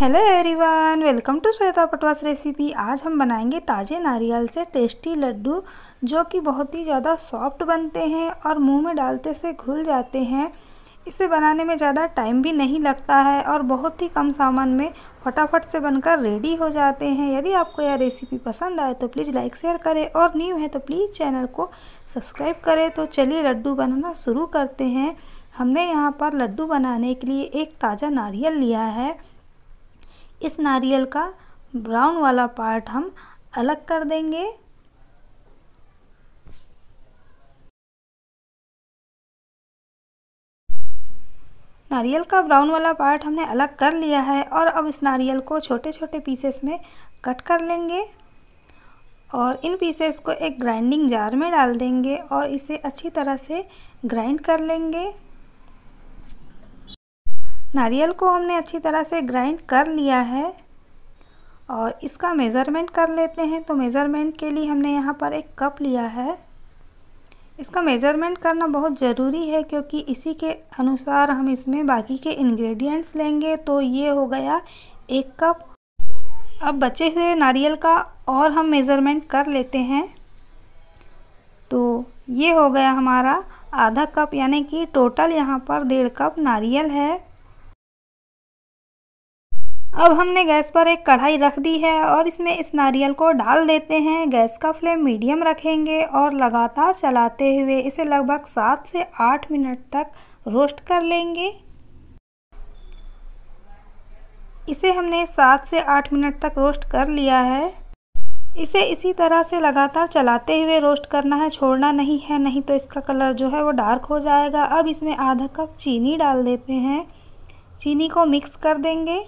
hello everyone welcome to Shweta Patwas recipe आज हम बनाएंगे ताज़े नारियल से टेस्टी लड्डू जो कि बहुत ही ज़्यादा सॉफ्ट बनते हैं और मुंह में डालते से घुल जाते हैं इसे बनाने में ज़्यादा टाइम भी नहीं लगता है और बहुत ही कम सामान में फटाफट से बनकर रेडी हो जाते हैं यदि आपको यह रेसिपी पसंद आए तो प्लीज़ लाइक शेयर करें और न्यू है तो प्लीज़ चैनल को सब्सक्राइब करें तो चलिए लड्डू बनाना शुरू करते हैं हमने यहाँ पर लड्डू बनाने के लिए एक ताज़ा नारियल लिया है इस नारियल का ब्राउन वाला पार्ट हम अलग कर देंगे नारियल का ब्राउन वाला पार्ट हमने अलग कर लिया है और अब इस नारियल को छोटे छोटे पीसेस में कट कर लेंगे और इन पीसेस को एक ग्राइंडिंग जार में डाल देंगे और इसे अच्छी तरह से ग्राइंड कर लेंगे नारियल को हमने अच्छी तरह से ग्राइंड कर लिया है और इसका मेज़रमेंट कर लेते हैं तो मेज़रमेंट के लिए हमने यहाँ पर एक कप लिया है इसका मेज़रमेंट करना बहुत ज़रूरी है क्योंकि इसी के अनुसार हम इसमें बाकी के इंग्रेडिएंट्स लेंगे तो ये हो गया एक कप अब बचे हुए नारियल का और हम मेज़रमेंट कर लेते हैं तो ये हो गया हमारा आधा कप यानी कि टोटल यहाँ पर डेढ़ कप नारियल है अब हमने गैस पर एक कढ़ाई रख दी है और इसमें इस नारियल को डाल देते हैं गैस का फ्लेम मीडियम रखेंगे और लगातार चलाते हुए इसे लगभग सात से आठ मिनट तक रोस्ट कर लेंगे इसे हमने सात से आठ मिनट तक रोस्ट कर लिया है इसे इसी तरह से लगातार चलाते हुए रोस्ट करना है छोड़ना नहीं है नहीं तो इसका कलर जो है वो डार्क हो जाएगा अब इसमें आधा कप चीनी डाल देते हैं चीनी को मिक्स कर देंगे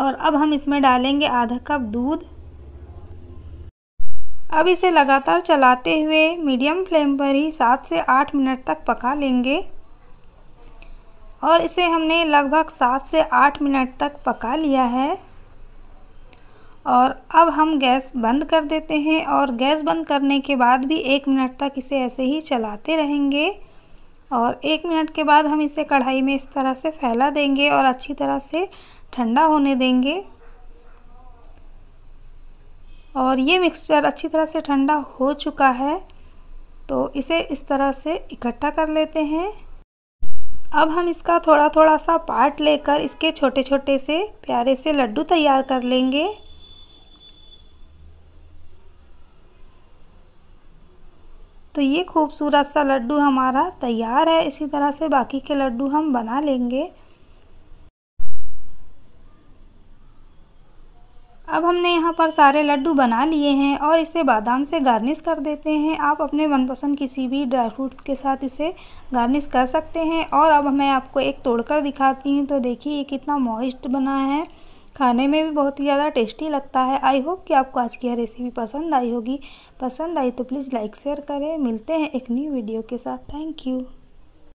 और अब हम इसमें डालेंगे आधा कप दूध अब इसे लगातार चलाते हुए मीडियम फ्लेम पर ही सात से आठ मिनट तक पका लेंगे और इसे हमने लगभग सात से आठ मिनट तक पका लिया है और अब हम गैस बंद कर देते हैं और गैस बंद करने के बाद भी एक मिनट तक इसे ऐसे ही चलाते रहेंगे और एक मिनट के बाद हम इसे कढ़ाई में इस तरह से फैला देंगे और अच्छी तरह से ठंडा होने देंगे और ये मिक्सचर अच्छी तरह से ठंडा हो चुका है तो इसे इस तरह से इकट्ठा कर लेते हैं अब हम इसका थोड़ा थोड़ा सा पार्ट लेकर इसके छोटे छोटे से प्यारे से लड्डू तैयार कर लेंगे तो ये खूबसूरत सा लड्डू हमारा तैयार है इसी तरह से बाकी के लड्डू हम बना लेंगे अब हमने यहाँ पर सारे लड्डू बना लिए हैं और इसे बादाम से गार्निश कर देते हैं आप अपने मनपसंद किसी भी ड्राई फ्रूट्स के साथ इसे गार्निश कर सकते हैं और अब मैं आपको एक तोड़कर दिखाती हूँ तो देखिए ये कितना मॉइस्ट बना है खाने में भी बहुत ही ज़्यादा टेस्टी लगता है आई होप कि आपको आज की यह रेसिपी पसंद आई होगी पसंद आई तो प्लीज़ लाइक शेयर करें मिलते हैं एक न्यू वीडियो के साथ थैंक यू